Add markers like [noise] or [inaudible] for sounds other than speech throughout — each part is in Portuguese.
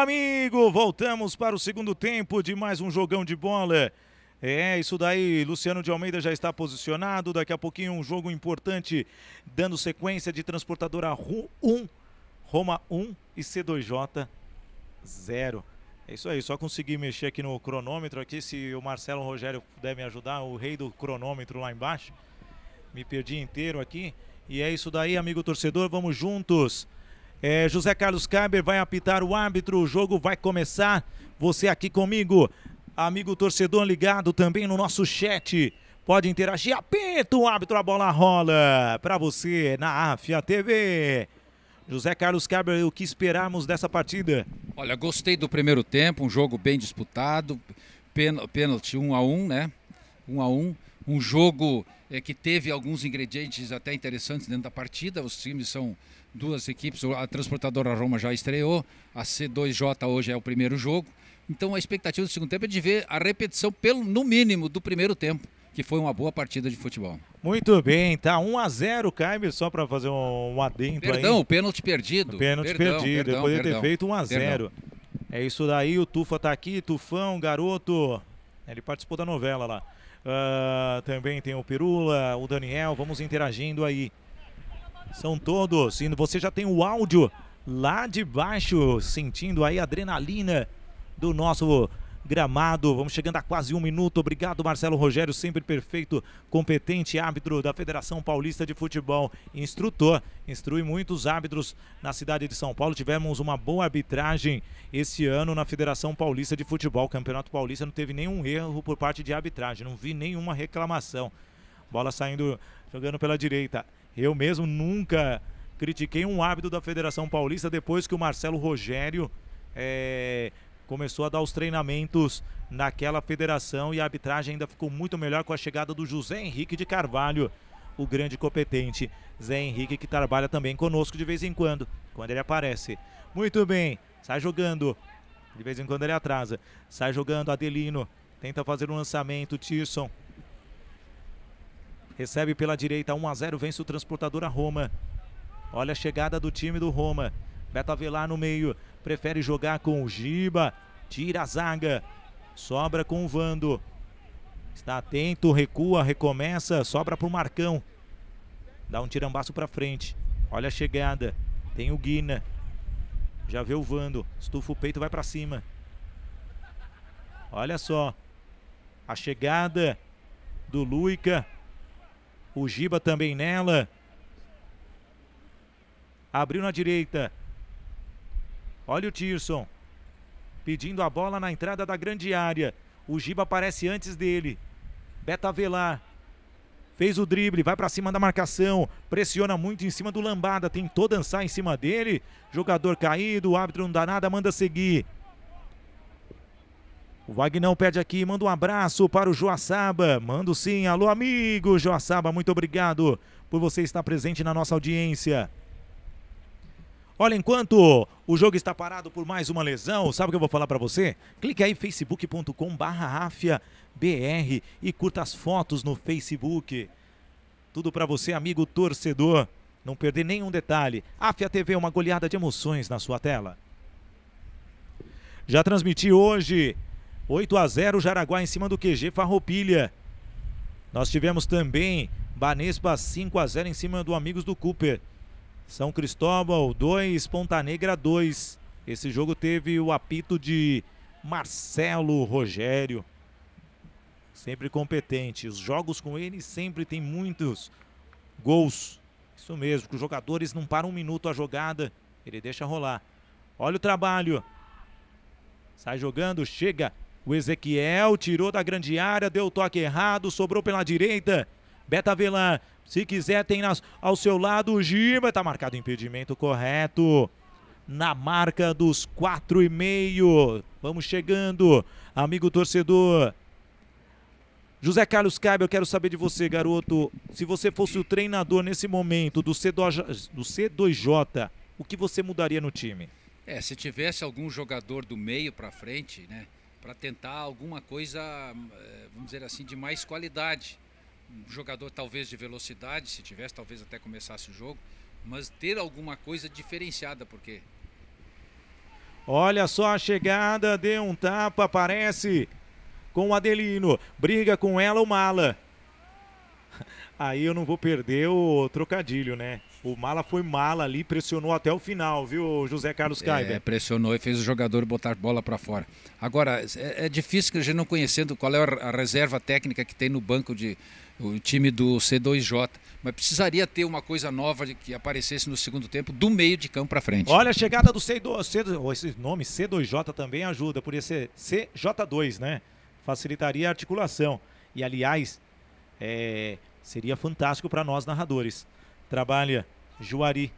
amigo, voltamos para o segundo tempo de mais um jogão de bola. É, isso daí, Luciano de Almeida já está posicionado. Daqui a pouquinho um jogo importante, dando sequência de transportadora 1, Roma 1 e C2J 0. É isso aí, só consegui mexer aqui no cronômetro aqui, se o Marcelo Rogério puder me ajudar, o rei do cronômetro lá embaixo. Me perdi inteiro aqui. E é isso daí, amigo torcedor, vamos juntos. É, José Carlos Caber vai apitar o árbitro, o jogo vai começar. Você aqui comigo, amigo torcedor ligado também no nosso chat. Pode interagir, apita o árbitro, a bola rola para você na AFIA TV. José Carlos Caber, o que esperamos dessa partida? Olha, gostei do primeiro tempo, um jogo bem disputado, pênalti 1 um a 1, um, né? 1 um a 1, um. um jogo é, que teve alguns ingredientes até interessantes dentro da partida. Os times são duas equipes, a transportadora Roma já estreou, a C2J hoje é o primeiro jogo. Então a expectativa do segundo tempo é de ver a repetição, pelo no mínimo, do primeiro tempo, que foi uma boa partida de futebol. Muito bem, tá 1 a 0 Caime, só para fazer um, um adendo perdão, aí. Perdão, o pênalti perdido. Pênalti perdão, perdido, perdão, depois perdão, ter feito 1 a 0 É isso daí, o Tufa tá aqui, Tufão, garoto. Ele participou da novela lá. Uh, também tem o Pirula, o Daniel, vamos interagindo aí. São todos. E você já tem o áudio lá de baixo, sentindo aí a adrenalina do nosso gramado. Vamos chegando a quase um minuto. Obrigado, Marcelo Rogério, sempre perfeito, competente árbitro da Federação Paulista de Futebol, instrutor, instrui muitos árbitros na cidade de São Paulo. Tivemos uma boa arbitragem esse ano na Federação Paulista de Futebol. Campeonato Paulista não teve nenhum erro por parte de arbitragem, não vi nenhuma reclamação. Bola saindo, jogando pela direita. Eu mesmo nunca critiquei um hábito da Federação Paulista depois que o Marcelo Rogério é, começou a dar os treinamentos naquela federação e a arbitragem ainda ficou muito melhor com a chegada do José Henrique de Carvalho, o grande competente Zé Henrique que trabalha também conosco de vez em quando, quando ele aparece. Muito bem, sai jogando. De vez em quando ele atrasa. Sai jogando Adelino, tenta fazer um lançamento, Tirson Recebe pela direita, 1 a 0, vence o transportador a Roma. Olha a chegada do time do Roma. Beto Avelar no meio, prefere jogar com o Giba, tira a zaga, sobra com o Vando. Está atento, recua, recomeça, sobra para o Marcão. Dá um tirambaço para frente. Olha a chegada. Tem o Guina. Já vê o Vando. Estufa o peito, vai para cima. Olha só. A chegada do Luica. O Giba também nela. Abriu na direita. Olha o Tirson. Pedindo a bola na entrada da grande área. O Giba aparece antes dele. Beta Velar. Fez o drible, vai para cima da marcação, pressiona muito em cima do Lambada, tentou dançar em cima dele. Jogador caído, o árbitro não dá nada, manda seguir. O Wagnão pede aqui, manda um abraço para o Joaçaba. Mando sim, alô amigo Joaçaba, muito obrigado por você estar presente na nossa audiência. Olha, enquanto o jogo está parado por mais uma lesão, sabe o que eu vou falar para você? Clique aí facebook.com barra e curta as fotos no Facebook. Tudo para você, amigo torcedor. Não perder nenhum detalhe. Afia TV, uma goleada de emoções na sua tela. Já transmiti hoje 8 a 0 Jaraguá em cima do QG Farroupilha. Nós tivemos também Banespa 5 a 0 em cima do Amigos do Cooper. São Cristóbal 2, Ponta Negra 2. Esse jogo teve o apito de Marcelo Rogério. Sempre competente. Os jogos com ele sempre tem muitos gols. Isso mesmo, que os jogadores não param um minuto a jogada. Ele deixa rolar. Olha o trabalho. Sai jogando, chega o Ezequiel tirou da grande área, deu o toque errado, sobrou pela direita. Beta Velan, se quiser, tem nas, ao seu lado o Giba. Está marcado impedimento correto. Na marca dos quatro e meio. Vamos chegando, amigo torcedor. José Carlos Caiba, eu quero saber de você, garoto. Se você fosse o treinador nesse momento do, C2, do C2J, o que você mudaria no time? É, se tivesse algum jogador do meio para frente, né? para tentar alguma coisa, eh, vamos dizer assim, de mais qualidade. Um jogador talvez de velocidade, se tivesse, talvez até começasse o jogo, mas ter alguma coisa diferenciada, porque. Olha só a chegada, deu um tapa, aparece com o Adelino, briga com ela o Mala. [laughs] Aí eu não vou perder o trocadilho, né? O Mala foi mala ali, pressionou até o final, viu, José Carlos Caiber? É, pressionou e fez o jogador botar bola para fora. Agora, é, é difícil que a gente não conhecendo qual é a reserva técnica que tem no banco de o time do C2J, mas precisaria ter uma coisa nova que aparecesse no segundo tempo do meio de campo para frente. Olha a chegada do C2, C2, esse nome C2J também ajuda, por ser CJ2, né? Facilitaria a articulação. E aliás, é, seria fantástico para nós narradores trabalha Juari.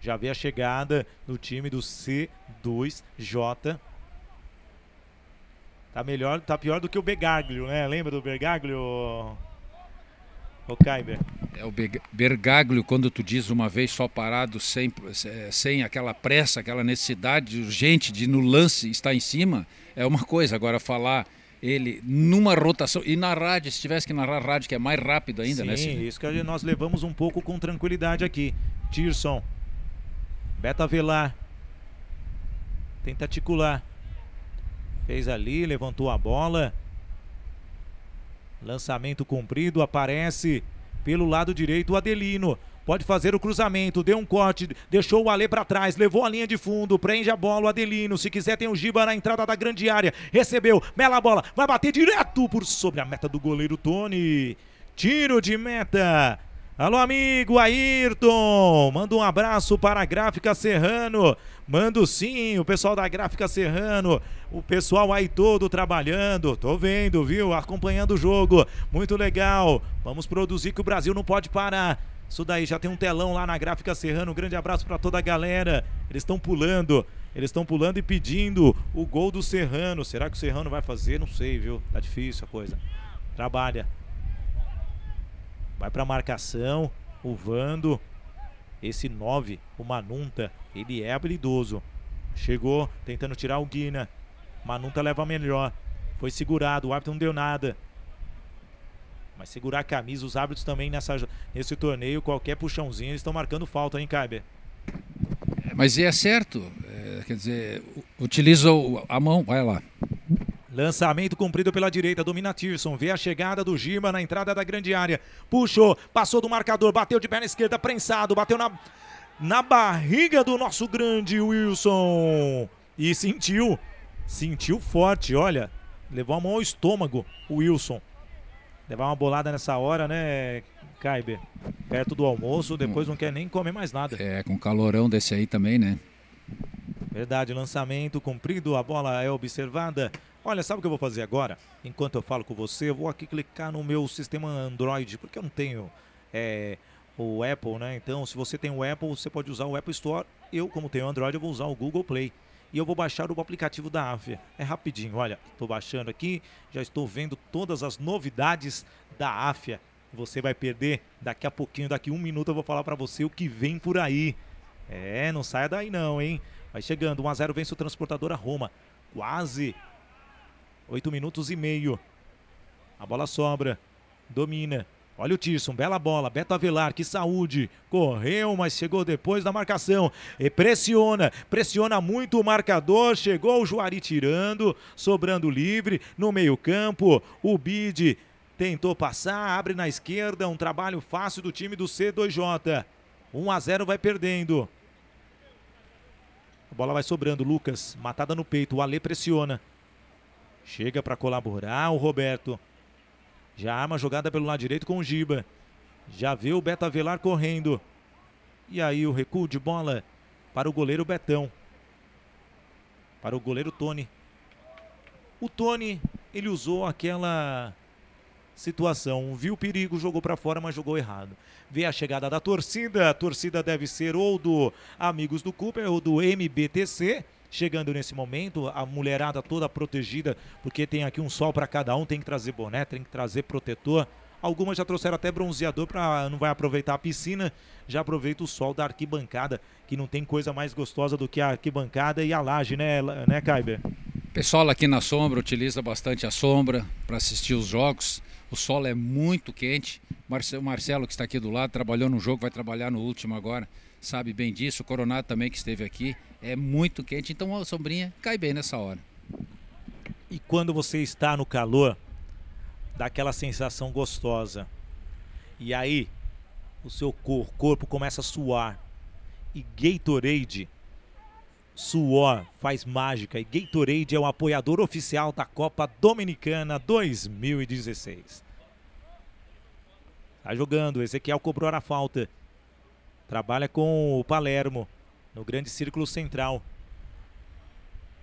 Já vê a chegada no time do C2J. Tá melhor, tá pior do que o Bergaglio, né? Lembra do Bergaglio? O Kaiber. É o Bergaglio, quando tu diz uma vez só parado, sem, sem aquela pressa, aquela necessidade urgente de no lance estar em cima, é uma coisa. Agora falar ele numa rotação e na rádio, se tivesse que narrar rádio que é mais rápido ainda, Sim, né? Sim, isso que nós levamos um pouco com tranquilidade aqui. Tirson, Beta Velar, tenta articular, fez ali, levantou a bola, lançamento comprido, aparece pelo lado direito o Adelino, Pode fazer o cruzamento, deu um corte, deixou o Ale para trás, levou a linha de fundo, prende a bola o Adelino. Se quiser, tem o Giba na entrada da grande área. Recebeu, mela a bola, vai bater direto por sobre a meta do goleiro Tony. Tiro de meta. Alô, amigo Ayrton! Manda um abraço para a Gráfica Serrano. Mando sim, o pessoal da Gráfica Serrano, o pessoal aí todo trabalhando. Tô vendo, viu? Acompanhando o jogo. Muito legal. Vamos produzir que o Brasil não pode parar. Isso daí já tem um telão lá na gráfica Serrano. Um grande abraço para toda a galera. Eles estão pulando. Eles estão pulando e pedindo o gol do Serrano. Será que o Serrano vai fazer? Não sei, viu? Tá difícil a coisa. Trabalha. Vai para marcação. O Vando. Esse 9, o Manunta, ele é habilidoso. Chegou tentando tirar o Guina. Manunta leva melhor. Foi segurado, o árbitro não deu nada. Mas segurar a camisa, os árbitros também nessa, nesse torneio, qualquer puxãozinho, eles estão marcando falta, hein, Kaiber? É, mas é certo, é, quer dizer, utiliza a mão, vai lá. Lançamento cumprido pela direita, domina Tirson, vê a chegada do Girma na entrada da grande área. Puxou, passou do marcador, bateu de perna esquerda, prensado, bateu na, na barriga do nosso grande Wilson. E sentiu, sentiu forte, olha, levou a mão ao estômago o Wilson. Levar uma bolada nessa hora, né, Kaiber? Perto é do almoço, depois não quer nem comer mais nada. É, com calorão desse aí também, né? Verdade, lançamento cumprido, a bola é observada. Olha, sabe o que eu vou fazer agora? Enquanto eu falo com você, eu vou aqui clicar no meu sistema Android, porque eu não tenho é, o Apple, né? Então, se você tem o Apple, você pode usar o Apple Store. Eu, como tenho Android, eu vou usar o Google Play e eu vou baixar o aplicativo da Áfia. É rapidinho, olha, estou baixando aqui, já estou vendo todas as novidades da Áfia. Você vai perder daqui a pouquinho, daqui um minuto eu vou falar para você o que vem por aí. É, não saia daí não, hein? Vai chegando, 1x0 vence o transportador a Roma. Quase 8 minutos e meio. A bola sobra, domina, Olha o Tisson, bela bola. Beto Avelar, que saúde. Correu, mas chegou depois da marcação. E pressiona, pressiona muito o marcador. Chegou o Juari tirando, sobrando livre no meio-campo. O Bid tentou passar, abre na esquerda. Um trabalho fácil do time do C2J. 1 a 0 vai perdendo. A bola vai sobrando. Lucas, matada no peito. O Ale pressiona. Chega para colaborar o Roberto. Já arma a jogada pelo lado direito com o Giba. Já vê o Beta Velar correndo. E aí o recuo de bola para o goleiro Betão. Para o goleiro Tony. O Tony, ele usou aquela situação. Viu o perigo, jogou para fora, mas jogou errado. Vê a chegada da torcida. A torcida deve ser ou do Amigos do Cooper ou do MBTC chegando nesse momento, a mulherada toda protegida, porque tem aqui um sol para cada um, tem que trazer boné, tem que trazer protetor. Algumas já trouxeram até bronzeador para não vai aproveitar a piscina, já aproveita o sol da arquibancada, que não tem coisa mais gostosa do que a arquibancada e a laje, né, né, Kaiber? Pessoal aqui na sombra utiliza bastante a sombra para assistir os jogos. O solo é muito quente. Marcelo, Marcelo que está aqui do lado, trabalhou no jogo, vai trabalhar no último agora sabe bem disso, o Coronado também que esteve aqui, é muito quente, então a sombrinha cai bem nessa hora. E quando você está no calor, dá aquela sensação gostosa. E aí, o seu corpo, corpo começa a suar. E Gatorade, suor, faz mágica. E Gatorade é o apoiador oficial da Copa Dominicana 2016. Está jogando, Ezequiel cobrou a falta. Trabalha com o Palermo no grande círculo central.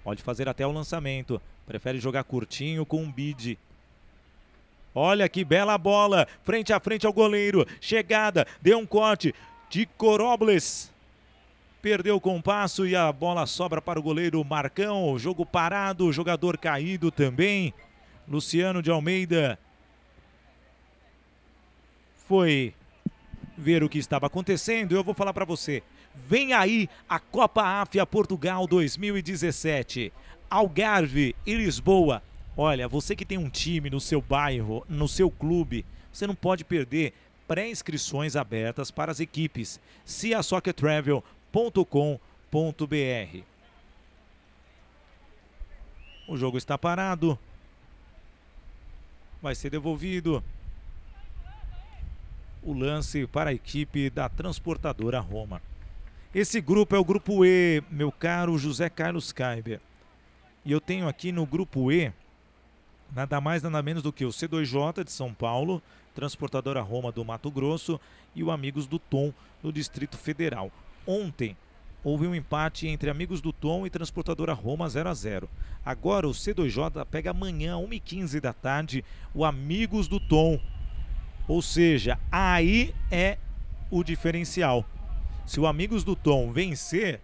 Pode fazer até o lançamento. Prefere jogar curtinho com um bid. Olha que bela bola. Frente a frente ao goleiro. Chegada. Deu um corte. De Corobles. Perdeu o compasso e a bola sobra para o goleiro Marcão. Jogo parado. Jogador caído também. Luciano de Almeida. Foi ver o que estava acontecendo, eu vou falar para você. Vem aí a Copa Áfia Portugal 2017. Algarve e Lisboa. Olha, você que tem um time no seu bairro, no seu clube, você não pode perder pré-inscrições abertas para as equipes. ciasockettravel.com.br O jogo está parado. Vai ser devolvido o lance para a equipe da transportadora Roma. Esse grupo é o grupo E, meu caro José Carlos Kaiber. E eu tenho aqui no grupo E nada mais nada menos do que o C2J de São Paulo, Transportadora Roma do Mato Grosso e o Amigos do Tom do Distrito Federal. Ontem houve um empate entre Amigos do Tom e Transportadora Roma 0 a 0. Agora o C2J pega amanhã 1h15 da tarde o Amigos do Tom ou seja, aí é o diferencial. Se o Amigos do Tom vencer,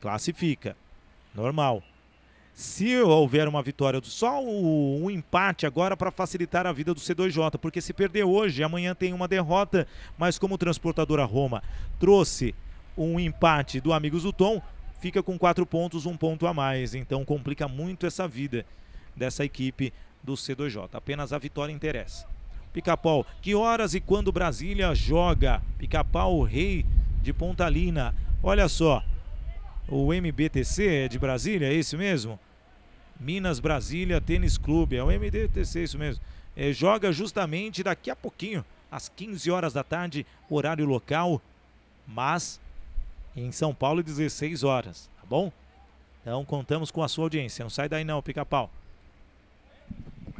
classifica. Normal. Se houver uma vitória, só um empate agora para facilitar a vida do C2J, porque se perder hoje, amanhã tem uma derrota, mas como transportadora Roma trouxe um empate do Amigos do Tom, fica com quatro pontos, um ponto a mais. Então complica muito essa vida dessa equipe do C2J. Apenas a vitória interessa. Pica-Pau. Que horas e quando Brasília joga? Pica-Pau, rei de Pontalina. Olha só, o MBTC é de Brasília, é isso mesmo? Minas Brasília Tênis Clube, é o MBTC, é isso mesmo. É, joga justamente daqui a pouquinho, às 15 horas da tarde, horário local, mas em São Paulo, 16 horas, tá bom? Então contamos com a sua audiência. Não sai daí não, pica-pau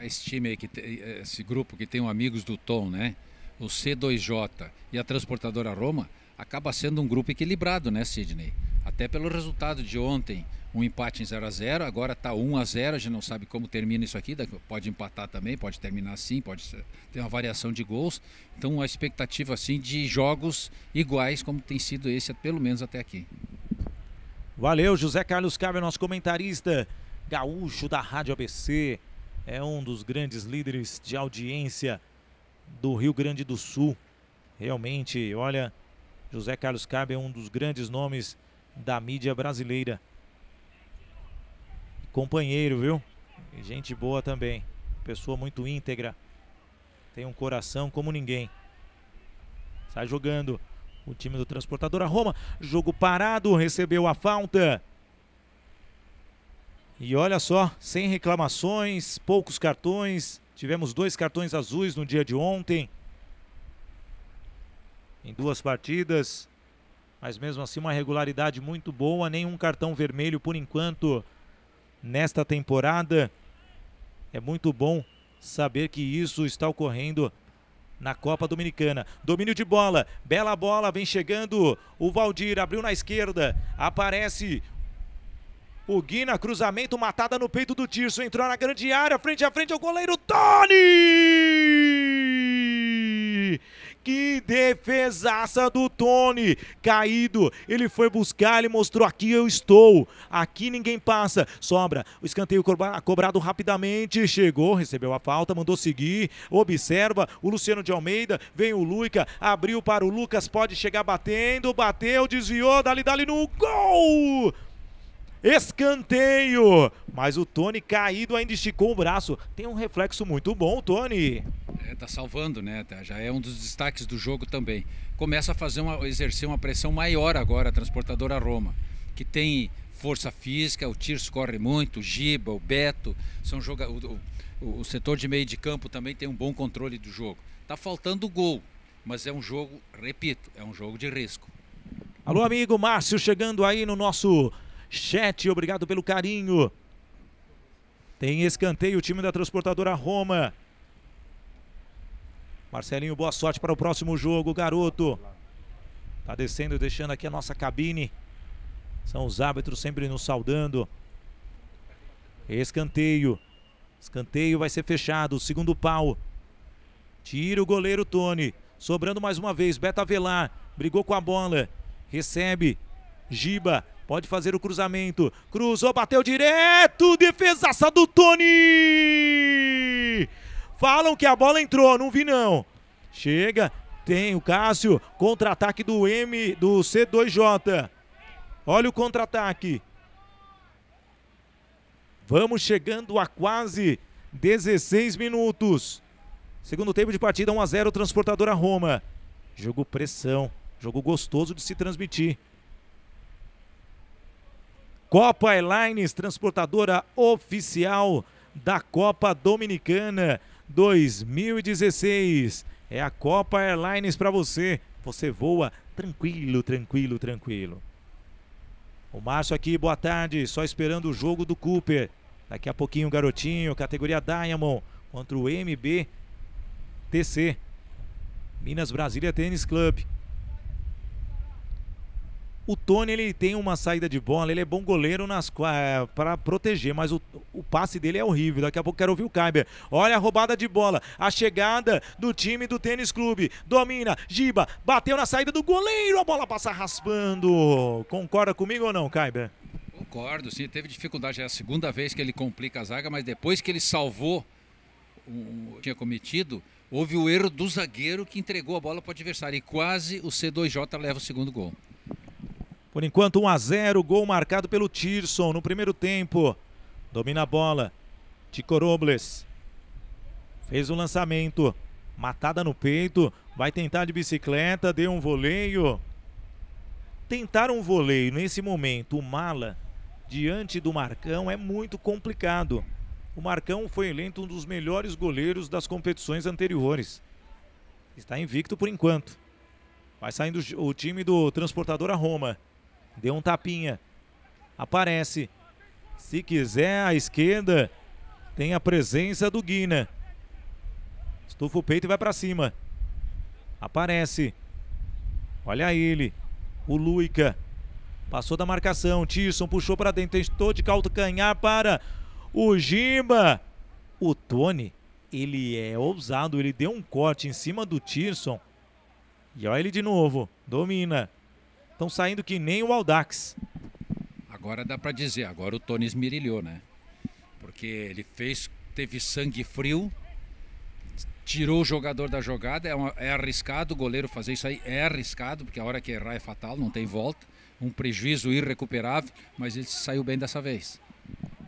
esse time aí, que eh, esse grupo que tem o Amigos do Tom, né? O C2J e a transportadora Roma, acaba sendo um grupo equilibrado, né, Sidney? Até pelo resultado de ontem, um empate em 0 a 0 agora está 1 a 0 a gente não sabe como termina isso aqui, pode empatar também, pode terminar assim, pode ter uma variação de gols. Então, a expectativa assim de jogos iguais como tem sido esse, pelo menos até aqui. Valeu, José Carlos Cabe, nosso comentarista gaúcho da Rádio ABC é um dos grandes líderes de audiência do Rio Grande do Sul. Realmente, olha, José Carlos Cabe é um dos grandes nomes da mídia brasileira. Companheiro, viu? E gente boa também. Pessoa muito íntegra. Tem um coração como ninguém. Sai jogando o time do transportador a Roma. Jogo parado, recebeu a falta. E olha só, sem reclamações, poucos cartões. Tivemos dois cartões azuis no dia de ontem. Em duas partidas. Mas mesmo assim, uma regularidade muito boa. Nenhum cartão vermelho por enquanto nesta temporada. É muito bom saber que isso está ocorrendo na Copa Dominicana. Domínio de bola, bela bola, vem chegando o Valdir, abriu na esquerda, aparece o Guina, cruzamento, matada no peito do Tirso. Entrou na grande área, frente a frente ao goleiro Tony! Que defesaça do Tony! Caído, ele foi buscar, ele mostrou aqui eu estou. Aqui ninguém passa. Sobra, o escanteio cobrado rapidamente. Chegou, recebeu a falta, mandou seguir. Observa o Luciano de Almeida, vem o Luica, abriu para o Lucas, pode chegar batendo, bateu, desviou, dali dali no gol! Escanteio. Mas o Tony caído ainda esticou o braço. Tem um reflexo muito bom, Tony. É, tá salvando, né? Tá, já é um dos destaques do jogo também. Começa a fazer uma, exercer uma pressão maior agora a transportadora Roma, que tem força física, o Tirso corre muito, o Giba, o Beto, são joga o, o, o setor de meio de campo também tem um bom controle do jogo. Tá faltando gol, mas é um jogo, repito, é um jogo de risco. Alô, amigo Márcio, chegando aí no nosso Chat, obrigado pelo carinho. Tem escanteio o time da transportadora Roma. Marcelinho, boa sorte para o próximo jogo, garoto. Tá descendo, deixando aqui a nossa cabine. São os árbitros sempre nos saudando. Escanteio. Escanteio vai ser fechado. Segundo pau. Tira o goleiro Tony. Sobrando mais uma vez. Beta Velar. Brigou com a bola. Recebe. Giba. Pode fazer o cruzamento. Cruzou, bateu direto. Defesaça do Tony. Falam que a bola entrou, não vi não. Chega, tem o Cássio. Contra-ataque do M, do C2J. Olha o contra-ataque. Vamos chegando a quase 16 minutos. Segundo tempo de partida, 1 a 0 Transportadora Roma. Jogo pressão, jogo gostoso de se transmitir. Copa Airlines, transportadora oficial da Copa Dominicana 2016. É a Copa Airlines para você. Você voa tranquilo, tranquilo, tranquilo. O Márcio aqui, boa tarde. Só esperando o jogo do Cooper. Daqui a pouquinho, garotinho, categoria Diamond contra o MBTC, Minas Brasília Tênis Club. O Tony ele tem uma saída de bola, ele é bom goleiro nas é, para proteger, mas o, o, passe dele é horrível. Daqui a pouco quero ouvir o Kaiber. Olha a roubada de bola, a chegada do time do Tênis Clube. Domina, Giba, bateu na saída do goleiro, a bola passa raspando. Concorda comigo ou não, Kaiber? Concordo, sim, teve dificuldade. É a segunda vez que ele complica a zaga, mas depois que ele salvou o que tinha cometido, houve o erro do zagueiro que entregou a bola para o adversário e quase o C2J leva o segundo gol. Por enquanto, 1 a 0, gol marcado pelo Tirson no primeiro tempo. Domina a bola. Ticorobles. fez o um lançamento. Matada no peito, vai tentar de bicicleta, deu um voleio. Tentar um voleio nesse momento, o Mala diante do Marcão é muito complicado. O Marcão foi eleito um dos melhores goleiros das competições anteriores. Está invicto por enquanto. Vai saindo o time do transportador a Roma. Deu um tapinha. Aparece. Se quiser, à esquerda. Tem a presença do Guina. Estufa o peito e vai para cima. Aparece. Olha ele. O Luica. Passou da marcação. Tisson puxou para dentro. Tentou de calcanhar para o Giba. O Tony, ele é ousado. Ele deu um corte em cima do Tirson. E olha ele de novo. Domina estão saindo que nem o Aldax. Agora dá para dizer, agora o Tony esmirilhou, né? Porque ele fez, teve sangue frio, tirou o jogador da jogada, é, uma, é arriscado o goleiro fazer isso aí, é arriscado, porque a hora que errar é fatal, não tem volta, um prejuízo irrecuperável, mas ele saiu bem dessa vez.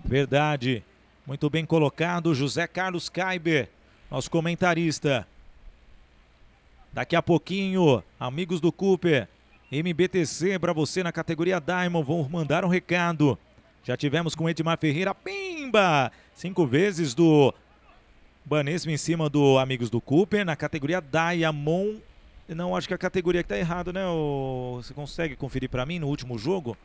Verdade. Muito bem colocado, José Carlos Kaiber, nosso comentarista. Daqui a pouquinho, amigos do Cooper, MBTC é para você na categoria Diamond. Vão mandar um recado. Já tivemos com Edmar Ferreira. Pimba! Cinco vezes do Banesmo em cima do Amigos do Cooper. Na categoria Diamond. Não, acho que a categoria que tá errada, né? O... Você consegue conferir para mim no último jogo?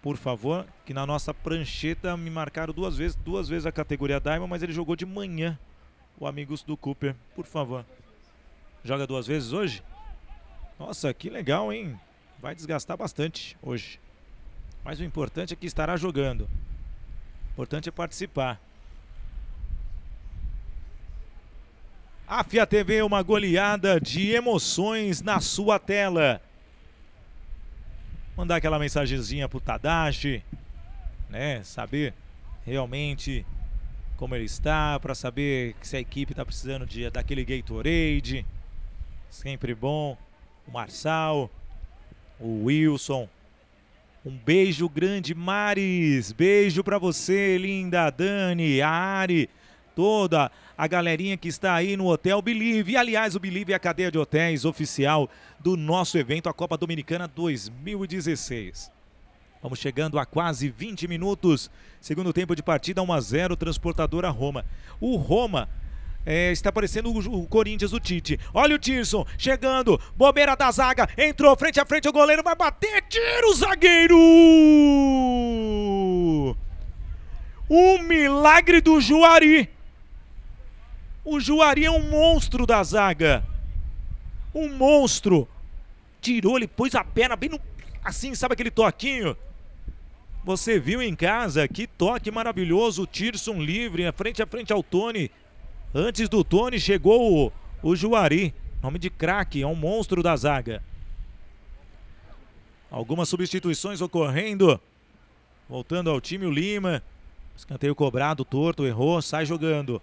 Por favor, que na nossa prancheta me marcaram duas vezes, duas vezes a categoria Diamond, mas ele jogou de manhã o Amigos do Cooper. Por favor. Joga duas vezes hoje? Nossa, que legal, hein? Vai desgastar bastante hoje. Mas o importante é que estará jogando. O importante é participar. A Fia TV uma goleada de emoções na sua tela. Mandar aquela mensagenzinha pro Tadashi, né? Saber realmente como ele está, para saber se a equipe está precisando de daquele Gatorade. Sempre bom. Marçal, o Wilson. Um beijo grande, Maris. Beijo para você, linda Dani, a Ari, toda a galerinha que está aí no Hotel Believe. aliás, o Believe é a cadeia de hotéis oficial do nosso evento, a Copa Dominicana 2016. Vamos chegando a quase 20 minutos. Segundo tempo de partida, 1 a 0, transportadora Roma. O Roma é, está aparecendo o, o, Corinthians, o Tite. Olha o Tirson chegando, bobeira da zaga, entrou frente a frente, o goleiro vai bater, tira o zagueiro! Um milagre do Juari! O Juari é um monstro da zaga. Um monstro. Tirou, ele pôs a perna bem no. Assim, sabe aquele toquinho? Você viu em casa que toque maravilhoso. O Tirson livre, frente a frente ao Tony. Antes do Tony chegou o, o Juari. Nome de craque, é um monstro da zaga. Algumas substituições ocorrendo. Voltando ao time, o Lima. Escanteio cobrado, torto, errou, sai jogando.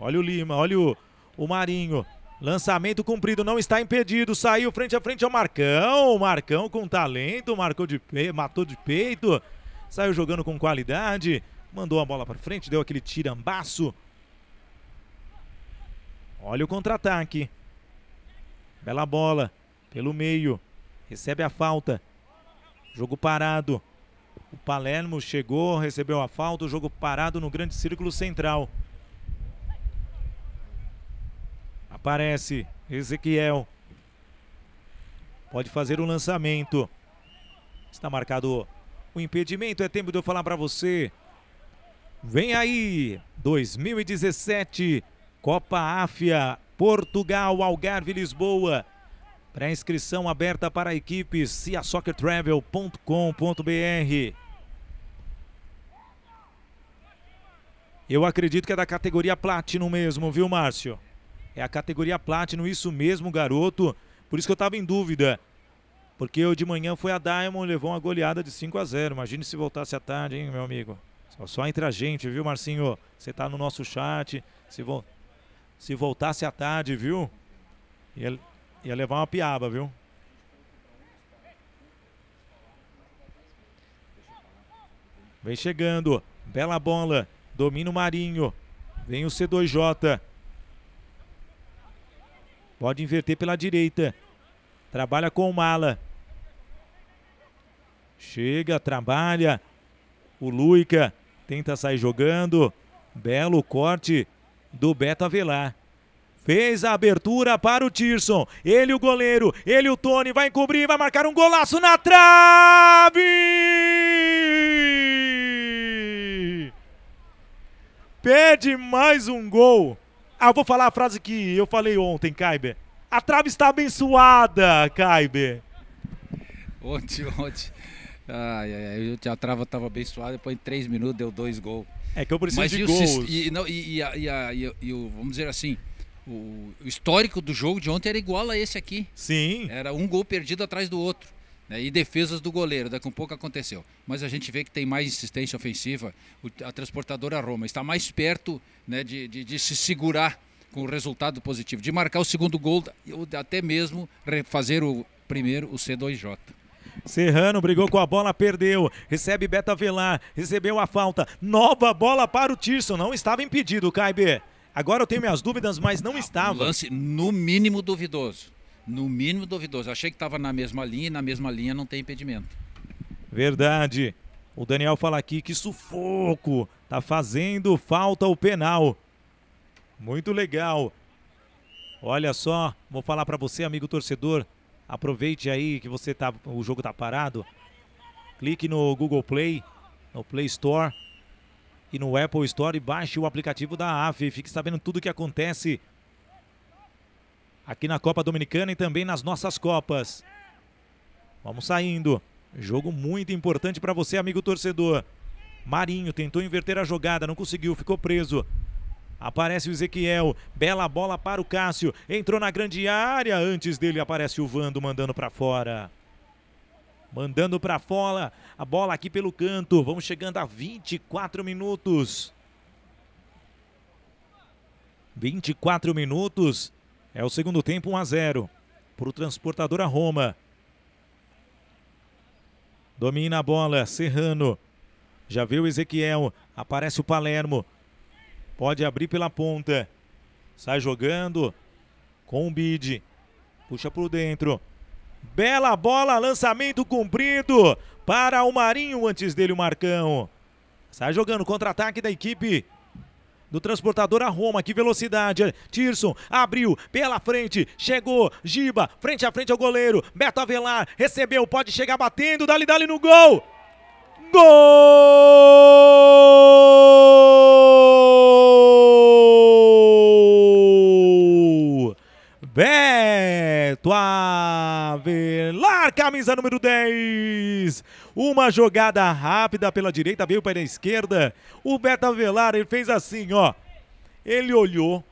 Olha o Lima, olha o, o Marinho. Lançamento cumprido, não está impedido. Saiu frente a frente ao Marcão. Marcão com talento, marcou de pe... matou de peito. Saiu jogando com qualidade. Mandou a bola para frente, deu aquele tirambaço. Olha o contra-ataque. Bela bola pelo meio. Recebe a falta. Jogo parado. O Palermo chegou, recebeu a falta. O jogo parado no grande círculo central. Aparece Ezequiel. Pode fazer o um lançamento. Está marcado o impedimento. É tempo de eu falar para você. Vem aí, 2017. Copa Áfia, Portugal, Algarve, Lisboa. Pré-inscrição aberta para equipes ciasoccertravel.com.br. Eu acredito que é da categoria Platinum mesmo, viu, Márcio? É a categoria Platinum, isso mesmo, garoto. Por isso que eu estava em dúvida. Porque eu de manhã foi a Diamond, levou uma goleada de 5 a 0 Imagine se voltasse à tarde, hein, meu amigo? Só, só entre a gente, viu, Marcinho? Você está no nosso chat. Se voltar. Se voltasse à tarde, viu? Ia, ia levar uma piaba, viu? Vem chegando. Bela bola. Domina o Marinho. Vem o C2J. Pode inverter pela direita. Trabalha com o Mala. Chega, trabalha. O Luica tenta sair jogando. Belo corte do Beto Avelar. Fez a abertura para o Tirson. Ele o goleiro, ele o Tony, vai encobrir, vai marcar um golaço na trave! Pede mais um gol. Ah, vou falar a frase que eu falei ontem, Kaiber. A trave está abençoada, Kaiber. Ontem, ontem. Ai, ai, a trava estava abençoada, depois em três minutos deu dois gols. É que eu preciso Mas de e gols. O, e, não, e, a, e, a, e, o, vamos dizer assim, o, o histórico do jogo de ontem era igual a esse aqui. Sim. Era um gol perdido atrás do outro. Né, e defesas do goleiro, daqui a um pouco aconteceu. Mas a gente vê que tem mais insistência ofensiva, a transportadora Roma está mais perto né, de, de, de, se segurar com o resultado positivo, de marcar o segundo gol, ou até mesmo fazer o primeiro, o C2J. Serrano brigou com a bola, perdeu. Recebe Beta Velar, recebeu a falta. Nova bola para o Tirson, não estava impedido, Caibe. Agora eu tenho minhas dúvidas, mas não ah, estava. Um lance no mínimo duvidoso. No mínimo duvidoso. Achei que estava na mesma linha e na mesma linha não tem impedimento. Verdade. O Daniel fala aqui que sufoco. Tá fazendo falta o penal. Muito legal. Olha só, vou falar para você, amigo torcedor Aproveite aí que você tá, o jogo está parado. Clique no Google Play, no Play Store e no Apple Store e baixe o aplicativo da AF. Fique sabendo tudo o que acontece aqui na Copa Dominicana e também nas nossas Copas. Vamos saindo. Jogo muito importante para você, amigo torcedor. Marinho tentou inverter a jogada, não conseguiu, ficou preso. Aparece o Ezequiel, bela bola para o Cássio, entrou na grande área, antes dele aparece o Vando mandando para fora. Mandando para fora, a bola aqui pelo canto, vamos chegando a 24 minutos. 24 minutos, é o segundo tempo 1 a 0 para o transportador a Roma. Domina a bola, Serrano. Já viu o Ezequiel, aparece o Palermo. Pode abrir pela ponta. Sai jogando. Com o bid. Puxa por dentro. Bela bola, lançamento cumprido para o Marinho. Antes dele o Marcão. Sai jogando, contra-ataque da equipe do transportador a Roma, que velocidade, Tirson, abriu, pela frente, chegou, Giba, frente a frente ao goleiro, Beto Avelar, recebeu, pode chegar batendo, dali, dali no gol, gol! Beto Avelar, camisa número 10. Uma jogada rápida pela direita, veio para a esquerda. O Beto Avelar, ele fez assim, ó. Ele olhou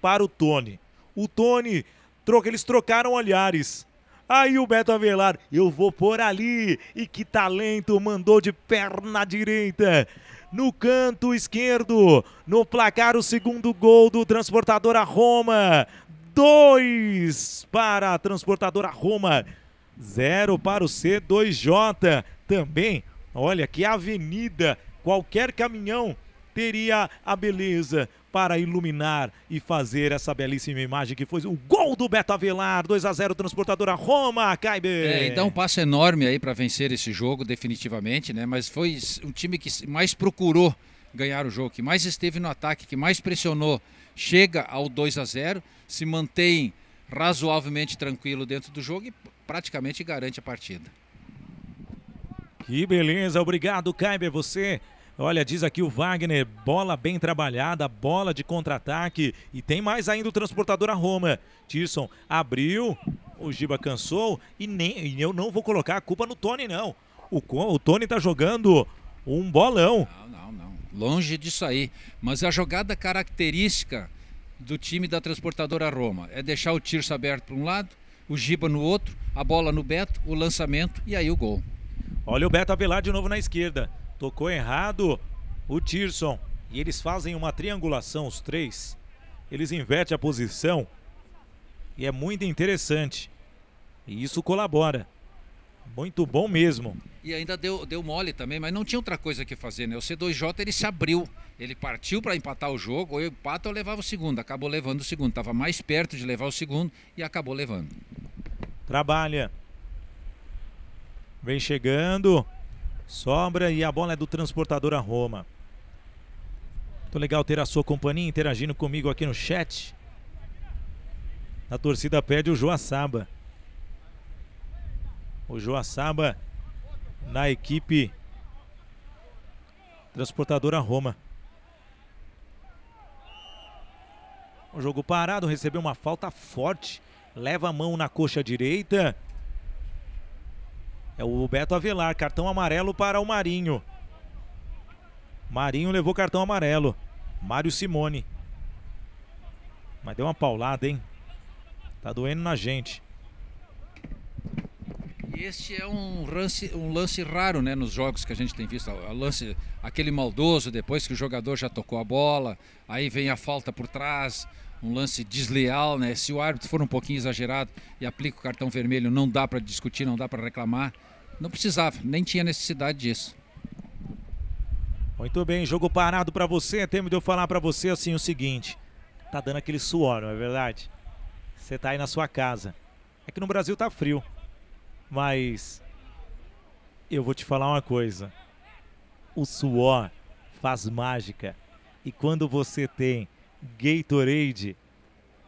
para o Tony. O Tony, troca, eles trocaram olhares. Aí o Beto Avelar, eu vou por ali. E que talento, mandou de perna direita. No canto esquerdo, no placar, o segundo gol do transportador a Roma. 2 para a transportadora Roma, 0 para o C2J. Também, olha que avenida, qualquer caminhão teria a beleza para iluminar e fazer essa belíssima imagem que foi o gol do Beto Avelar, 2 a 0 transportadora Roma, Caibe. É, então dá um passo enorme aí para vencer esse jogo definitivamente, né? Mas foi um time que mais procurou ganhar o jogo, que mais esteve no ataque, que mais pressionou, chega ao 2 a 0, se mantém razoavelmente tranquilo dentro do jogo e praticamente garante a partida. Que beleza, obrigado Caiber, você Olha, diz aqui o Wagner, bola bem trabalhada, bola de contra-ataque. E tem mais ainda o transportador a Roma. Tisson abriu, o Giba cansou e nem eu não vou colocar a culpa no Tony, não. O, o Tony tá jogando um bolão longe disso aí. Mas a jogada característica do time da transportadora Roma é deixar o Tirso aberto para um lado, o Giba no outro, a bola no Beto, o lançamento e aí o gol. Olha o Beto Avelar de novo na esquerda. Tocou errado o Tirson. E eles fazem uma triangulação, os três. Eles invertem a posição. E é muito interessante. E isso colabora. Muito bom mesmo. E ainda deu, deu mole também, mas não tinha outra coisa que fazer, né? O C2J ele se abriu, ele partiu para empatar o jogo, ou eu ou levava o segundo, acabou levando o segundo, estava mais perto de levar o segundo e acabou levando. Trabalha. Vem chegando, sobra e a bola é do transportador a Roma. Muito legal ter a sua companhia interagindo comigo aqui no chat. A torcida pede o Joaçaba. O Joaçaba na equipe transportadora Roma. O jogo parado, recebeu uma falta forte. Leva a mão na coxa direita. É o Beto Avelar, cartão amarelo para o Marinho. Marinho levou cartão amarelo. Mário Simone. Mas deu uma paulada, hein? Tá doendo na gente. Este é um lance, um lance raro né, nos jogos que a gente tem visto. A lance, aquele maldoso, depois que o jogador já tocou a bola, aí vem a falta por trás, um lance desleal, né? Se o árbitro for um pouquinho exagerado e aplica o cartão vermelho, não dá para discutir, não dá para reclamar. Não precisava, nem tinha necessidade disso. Muito bem, jogo parado para você. É Temo de eu falar para você assim o seguinte: tá dando aquele suor, não é verdade? Você tá aí na sua casa. É que no Brasil tá frio. Mas eu vou te falar uma coisa. O suor faz mágica. E quando você tem Gatorade,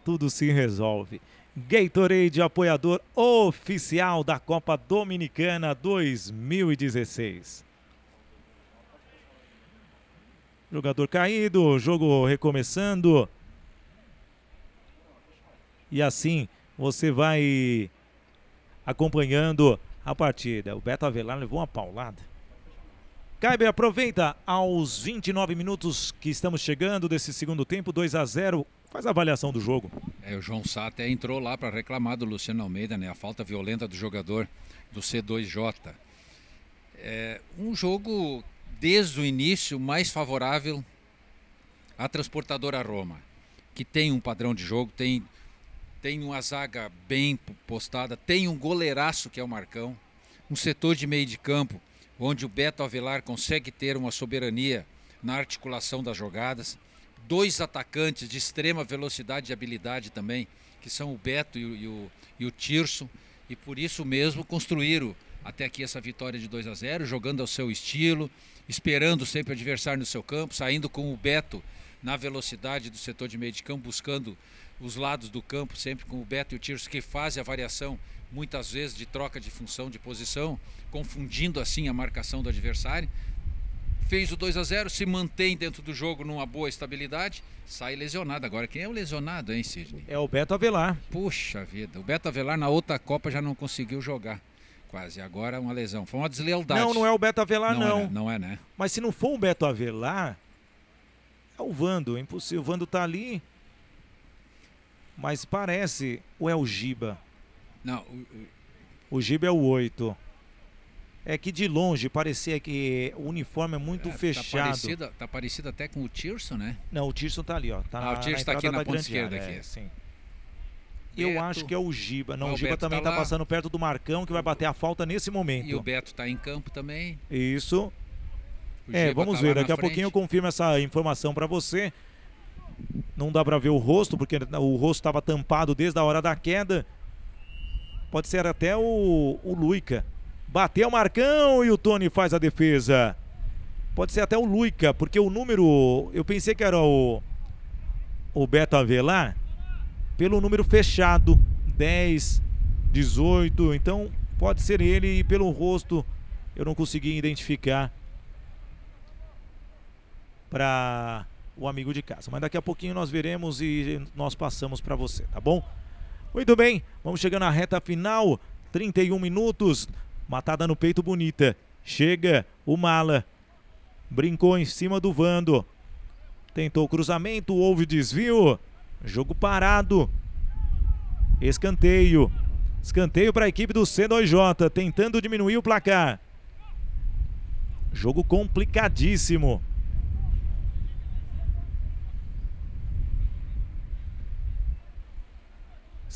tudo se resolve. Gatorade, apoiador oficial da Copa Dominicana 2016. Jogador caído, jogo recomeçando. E assim você vai acompanhando a partida. O Beto Avelar levou uma paulada. Kaiber aproveita aos 29 minutos que estamos chegando desse segundo tempo, 2 a 0 Faz a avaliação do jogo. É, o João Sá até entrou lá para reclamar do Luciano Almeida, né? A falta violenta do jogador do C2J. É um jogo, desde o início, mais favorável à transportadora Roma, que tem um padrão de jogo, tem tem uma zaga bem postada, tem um goleiraço que é o Marcão, um setor de meio de campo onde o Beto Avelar consegue ter uma soberania na articulação das jogadas, dois atacantes de extrema velocidade e habilidade também, que são o Beto e o, e o, e o Tirso, e por isso mesmo construíram até aqui essa vitória de 2 a 0, jogando ao seu estilo, esperando sempre o adversário no seu campo, saindo com o Beto na velocidade do setor de meio de campo, buscando os lados do campo, sempre com o Beto e o Tiros, que fazem a variação, muitas vezes, de troca de função, de posição, confundindo assim a marcação do adversário. Fez o 2 a 0 se mantém dentro do jogo numa boa estabilidade, sai lesionado. Agora, quem é o lesionado, hein, Sidney? É o Beto Avelar. Puxa vida, o Beto Avelar na outra Copa já não conseguiu jogar quase. Agora uma lesão. Foi uma deslealdade. Não, não é o Beto Avelar, não. É, não é, não é né? Mas se não for o Beto Avelar, é o Vando. É impossível. O Vando tá ali mas parece ou é o Giba? Não. O, o Giba é o 8. É que de longe parecia que o uniforme é muito é, tá fechado. Tá parecido, tá parecido até com o Tirso, né? Não, o Tirso tá ali, ó. Tá ah, na, o Tirson tá aqui na ponta esquerda. aqui. É, sim. Beto. Eu acho que é o Giba. Não, ah, o, o Giba Beto também tá, tá passando perto do Marcão, que vai bater a falta nesse momento. E o Beto tá em campo também. Isso. é, vamos tá ver. Daqui a frente. pouquinho eu confirmo essa informação para você. Não dá para ver o rosto, porque o rosto estava tampado desde a hora da queda. Pode ser até o, o Luica. Bateu o Marcão e o Tony faz a defesa. Pode ser até o Luica, porque o número. Eu pensei que era o. O Beto Avelar. Pelo número fechado. 10, 18. Então pode ser ele e pelo rosto eu não consegui identificar. Para o amigo de casa. Mas daqui a pouquinho nós veremos e nós passamos para você, tá bom? Muito bem, vamos chegando à reta final. 31 minutos, matada no peito bonita. Chega o Mala, brincou em cima do Vando. Tentou o cruzamento, houve desvio. Jogo parado. Escanteio. Escanteio para a equipe do C2J, tentando diminuir o placar. Jogo complicadíssimo.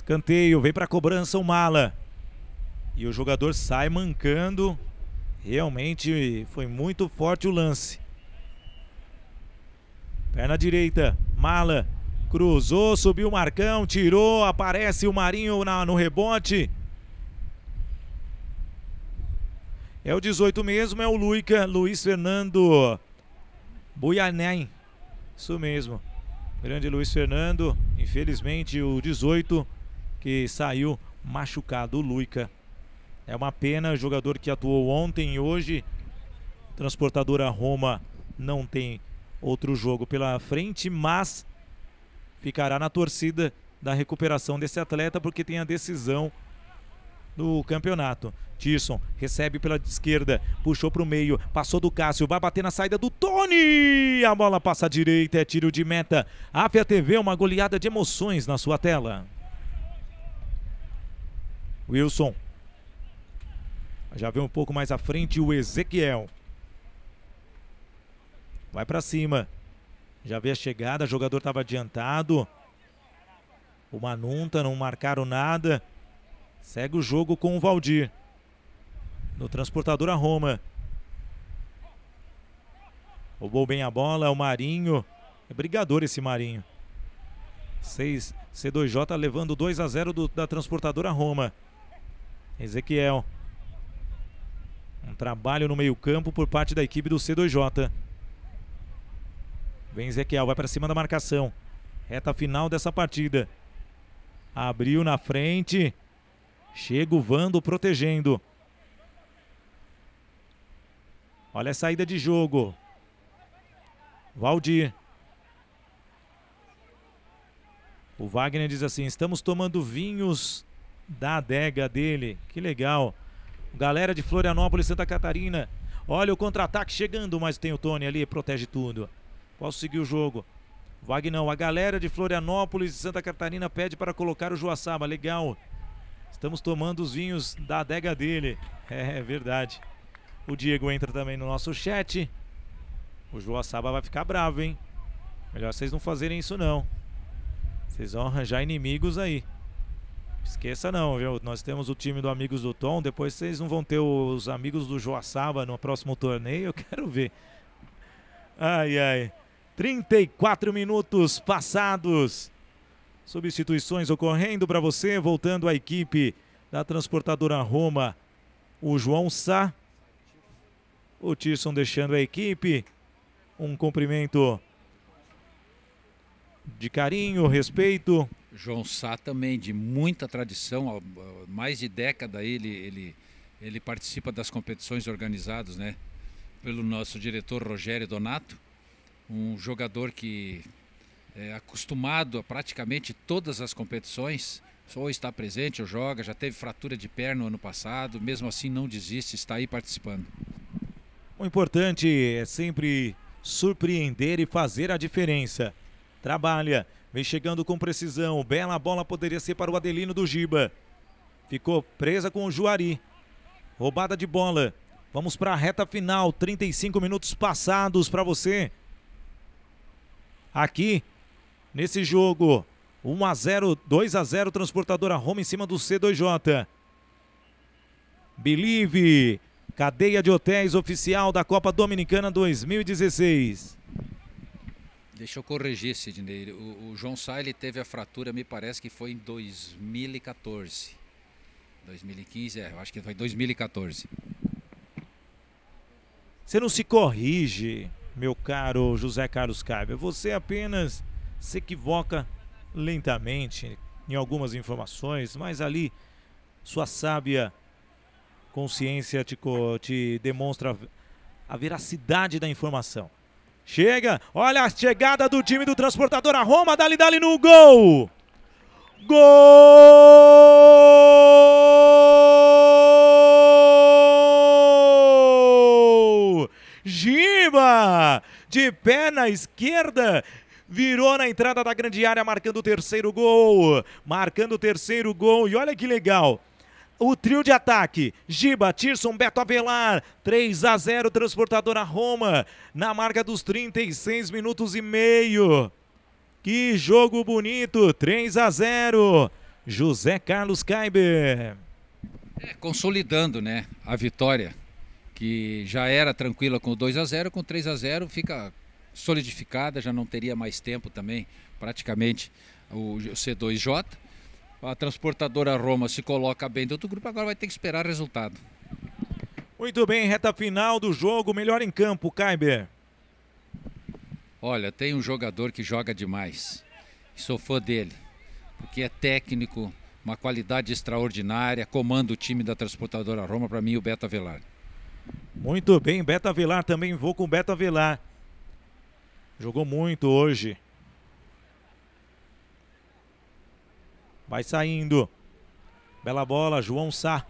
Canteio, vem para a cobrança o Mala. E o jogador sai mancando. Realmente foi muito forte o lance. Perna direita, Mala. Cruzou, subiu o Marcão, tirou, aparece o Marinho na, no rebote. É o 18 mesmo, é o Luica, Luiz Fernando Buianem. Isso mesmo. Grande Luiz Fernando, infelizmente o 18 que saiu machucado, o Luica. É uma pena, jogador que atuou ontem e hoje. Transportadora Roma não tem outro jogo pela frente, mas ficará na torcida da recuperação desse atleta porque tem a decisão do campeonato. Tisson recebe pela esquerda, puxou para o meio, passou do Cássio, vai bater na saída do Tony. A bola passa à direita, é tiro de meta. A TV, uma goleada de emoções na sua tela. Wilson. Já vem um pouco mais à frente o Ezequiel. Vai para cima. Já vê a chegada, o jogador estava adiantado. O Manunta não marcaram nada. Segue o jogo com o Valdir. No transportador a Roma. Roubou bem a bola, é o Marinho. É brigador esse Marinho. 6 C2J levando 2 a 0 do, da transportadora Roma. Ezequiel. Um trabalho no meio-campo por parte da equipe do C2J. Vem Ezequiel, vai para cima da marcação. Reta final dessa partida. Abriu na frente. Chega o Vando protegendo. Olha a saída de jogo. Valdir. O Wagner diz assim: estamos tomando vinhos da adega dele. Que legal. Galera de Florianópolis, Santa Catarina. Olha o contra-ataque chegando, mas tem o Tony ali, protege tudo. Posso seguir o jogo. Vagnão, a galera de Florianópolis e Santa Catarina pede para colocar o Joaçaba. Legal. Estamos tomando os vinhos da adega dele. [laughs] É, é verdade. O Diego entra também no nosso chat. O Joaçaba vai ficar bravo, hein? Melhor vocês não fazerem isso não. Vocês vão arranjar inimigos aí. Esqueça não, viu? Nós temos o time do Amigos do Tom. Depois vocês não vão ter os amigos do Joaçaba no próximo torneio. Eu [laughs] quero ver. Ai, ai. 34 minutos passados. Substituições ocorrendo para você. Voltando à equipe da transportadora Roma, o João Sá. O Tirson deixando a equipe. Um cumprimento de carinho, respeito João Sá também, de muita tradição, há mais de década ele, ele, ele participa das competições organizadas né, pelo nosso diretor Rogério Donato, um jogador que é acostumado a praticamente todas as competições, ou está presente ou joga, já teve fratura de perna no ano passado, mesmo assim não desiste, está aí participando. O importante é sempre surpreender e fazer a diferença. Trabalha Vem chegando com precisão. Bela bola poderia ser para o Adelino do Giba. Ficou presa com o Juari. Roubada de bola. Vamos para a reta final. 35 minutos passados para você. Aqui nesse jogo. 1 a 0, 2 a 0 transportadora Roma em cima do C2J. Believe, cadeia de hotéis oficial da Copa Dominicana 2016. Deixa eu corrigir, Sidney. O, o João Sá ele teve a fratura, me parece que foi em 2014. 2015, é, eu acho que foi 2014. Você não se corrige, meu caro José Carlos Caio. Você apenas se equivoca lentamente em algumas informações, mas ali sua sábia consciência te, te demonstra a veracidade da informação. Chega, olha a chegada do time do Transportador. A Roma, dali, dali no gol. Gol! Giba, de pé na esquerda, virou na entrada da grande área, marcando o terceiro gol. Marcando o terceiro gol, e olha que legal o trio de ataque. Giba, Tirson, Beto Avelar. 3 a 0 Transportadora Roma. Na marca dos 36 minutos e meio. Que jogo bonito. 3 a 0 José Carlos Kaiber. É, consolidando, né, a vitória que já era tranquila com 2 a 0, com 3 a 0 fica solidificada, já não teria mais tempo também, praticamente o C2J a transportadora Roma se coloca bem dentro outro grupo, agora vai ter que esperar resultado. Muito bem, reta final do jogo, melhor em campo, Kaiber. Olha, tem um jogador que joga demais. Sou fã dele, porque é técnico, uma qualidade extraordinária, comanda o time da transportadora Roma, para mim, o Beto Avelar. Muito bem, Beto Avelar também vou com o Beto Avelar. Jogou muito hoje. Vai saindo. Bela bola, João Sá.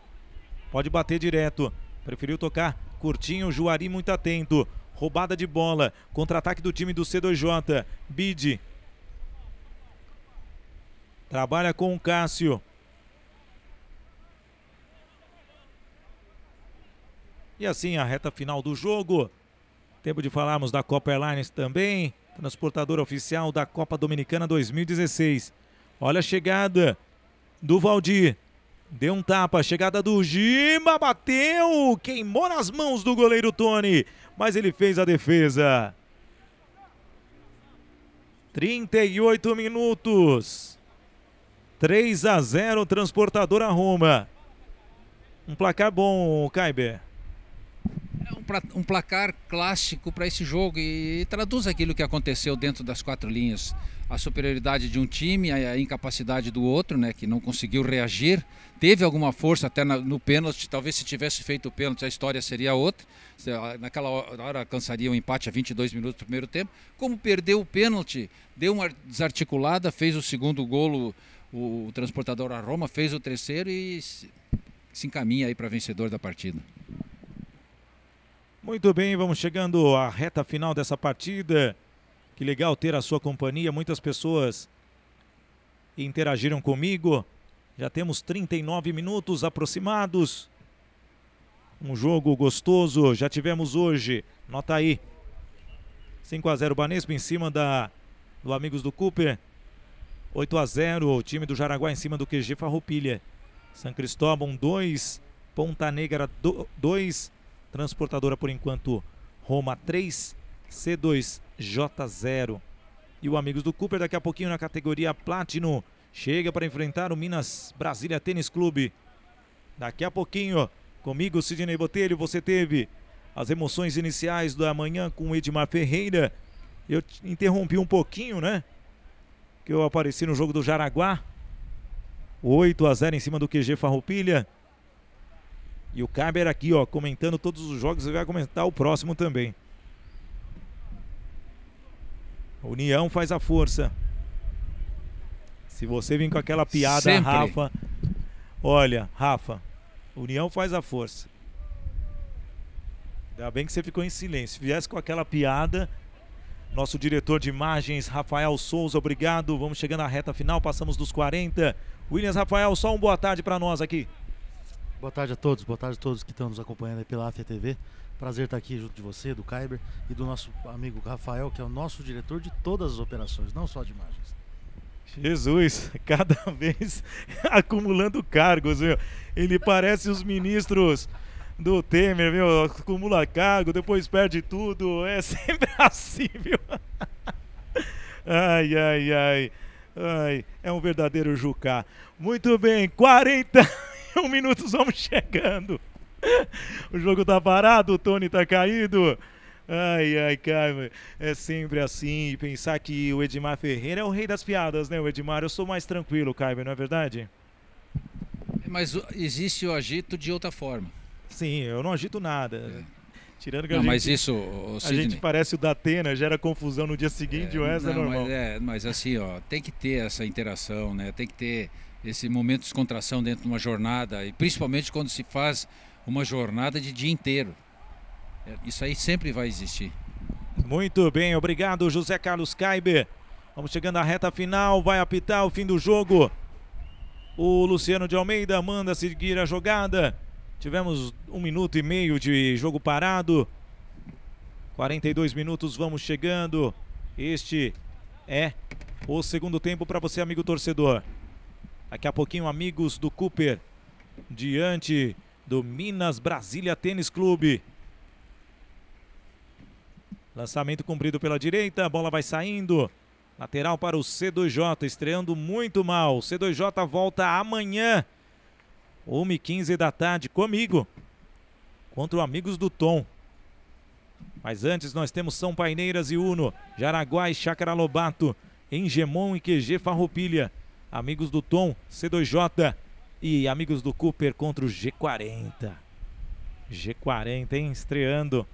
Pode bater direto. Preferiu tocar curtinho, Juari muito atento. Roubada de bola. Contra-ataque do time do C2J. Bid. Trabalha com o Cássio. E assim a reta final do jogo. Tempo de falarmos da Copa Airlines também, transportadora oficial da Copa Dominicana 2016. Olha a chegada do Valdir. Deu um tapa, chegada do Gima, bateu, queimou nas mãos do goleiro Tony, mas ele fez a defesa. 38 minutos. 3 a 0 Transportador Roma. Um placar bom, Kaiber. É um, placar clássico para esse jogo e traduz aquilo que aconteceu dentro das quatro linhas a superioridade de um time, a, incapacidade do outro, né, que não conseguiu reagir. Teve alguma força até na, no pênalti, talvez se tivesse feito o pênalti a história seria outra. Naquela hora alcançaria o um empate a 22 minutos do primeiro tempo. Como perdeu o pênalti, deu uma desarticulada, fez o segundo golo o, o transportador a Roma, fez o terceiro e se, se encaminha aí para vencedor da partida. Muito bem, vamos chegando à reta final dessa partida. Que legal ter a sua companhia. Muitas pessoas interagiram comigo. Já temos 39 minutos aproximados. Um jogo gostoso. Já tivemos hoje. Nota aí. 5 a 0 Banespa em cima da do Amigos do Cooper. 8 a 0 o time do Jaraguá em cima do QG Farroupilha. São Cristóvão 2, Ponta Negra 2, Transportadora por enquanto Roma 3, C2 J0. E o Amigos do Cooper daqui a pouquinho na categoria Platinum chega para enfrentar o Minas Brasília Tênis Clube. Daqui a pouquinho, comigo Sidney Botelho, você teve as emoções iniciais da manhã com o Edmar Ferreira. Eu interrompi um pouquinho, né? Que eu apareci no jogo do Jaraguá. 8 a 0 em cima do QG Farroupilha. E o Caber aqui, ó, comentando todos os jogos, e vai comentar o próximo também. A união faz a força. Se você vir com aquela piada, Sempre. Rafa. Olha, Rafa, união faz a força. Ainda bem que você ficou em silêncio. Se viesse com aquela piada, nosso diretor de imagens, Rafael Souza, obrigado. Vamos chegando à reta final, passamos dos 40. Williams Rafael, só um boa tarde para nós aqui. Boa tarde a todos, boa tarde a todos que estão nos acompanhando pela AFIA TV. Prazer estar aqui junto de você, do Kyber e do nosso amigo Rafael, que é o nosso diretor de todas as operações, não só de imagens. Jesus, cada [laughs] vez acumulando cargos, viu? Ele parece os ministros do Temer, viu? Acumula cargo, depois perde tudo. É [laughs] sempre assim, viu? Ai, ai, ai. Ai, é um verdadeiro Jucá. Muito bem, 41 minutos, vamos chegando. [laughs] o jogo tá parado, o Tony tá caído. Ai, ai, cara, é sempre assim. Pensar que o Edmar Ferreira é o rei das piadas, né, o Edmar? Eu sou mais tranquilo, Caio, não é verdade? Mas existe o agito de outra forma. Sim, eu não agito nada. É. Tirando que não, a, gente, mas isso, a Sidney, gente parece o da Atena, gera confusão no dia seguinte, é, o é não, é normal. Mas, é, mas assim, ó, tem que ter essa interação, né? Tem que ter esse momento de descontração dentro de uma jornada, e principalmente quando se faz uma jornada de dia inteiro. É, isso aí sempre vai existir. Muito bem, obrigado José Carlos Caiber. Vamos chegando à reta final, vai apitar o fim do jogo. O Luciano de Almeida manda seguir a jogada. Tivemos um minuto e meio de jogo parado. 42 minutos, vamos chegando. Este é o segundo tempo para você, amigo torcedor. Daqui a pouquinho, amigos do Cooper, diante do Minas Brasília Tênis Clube. Lançamento cumprido pela direita, a bola vai saindo. Lateral para o C2J, estreando muito mal. O C2J volta amanhã, 1h15 da tarde, comigo, contra o Amigos do Tom. Mas antes nós temos São Paineiras e Uno, Jaraguá e Chácara Lobato, Engemon e QG Farroupilha. Amigos do Tom, C2J, e amigos do Cooper contra o G40. G40, hein? Estreando.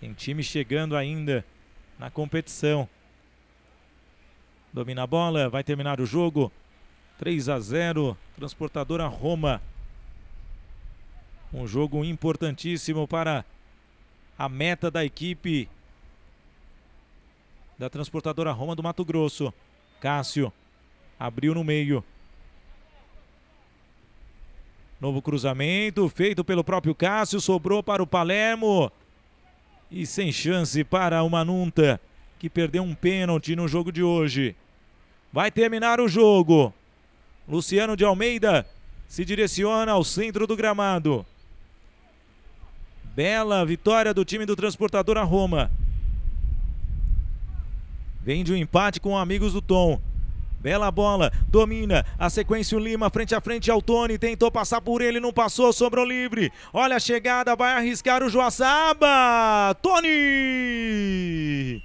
Tem time chegando ainda na competição. Domina a bola, vai terminar o jogo. 3 a 0, Transportadora Roma. Um jogo importantíssimo para a meta da equipe da Transportadora Roma do Mato Grosso. Cássio abriu no meio. Novo cruzamento feito pelo próprio Cássio, sobrou para o Palermo. E sem chance para o Manunta, que perdeu um pênalti no jogo de hoje. Vai terminar o jogo. Luciano de Almeida se direciona ao centro do gramado. Bela vitória do time do transportador a Roma. Vem de um empate com amigos do Tom. Bela bola, domina a sequência. O Lima frente a frente ao Tony. Tentou passar por ele, não passou, sobrou livre. Olha a chegada, vai arriscar o Joaçaba. Tony!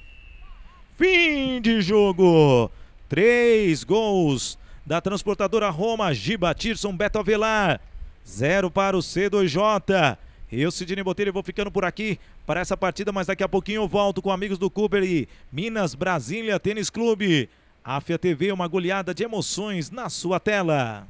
Fim de jogo. Três gols da transportadora Roma, Giba Tirson, Beto Avelar. Zero para o C2J. Eu, Sidney Botelho, vou ficando por aqui para essa partida, mas daqui a pouquinho eu volto com amigos do Cooper e Minas Brasília Tênis Clube. A TV, é uma goleada de emoções na sua tela.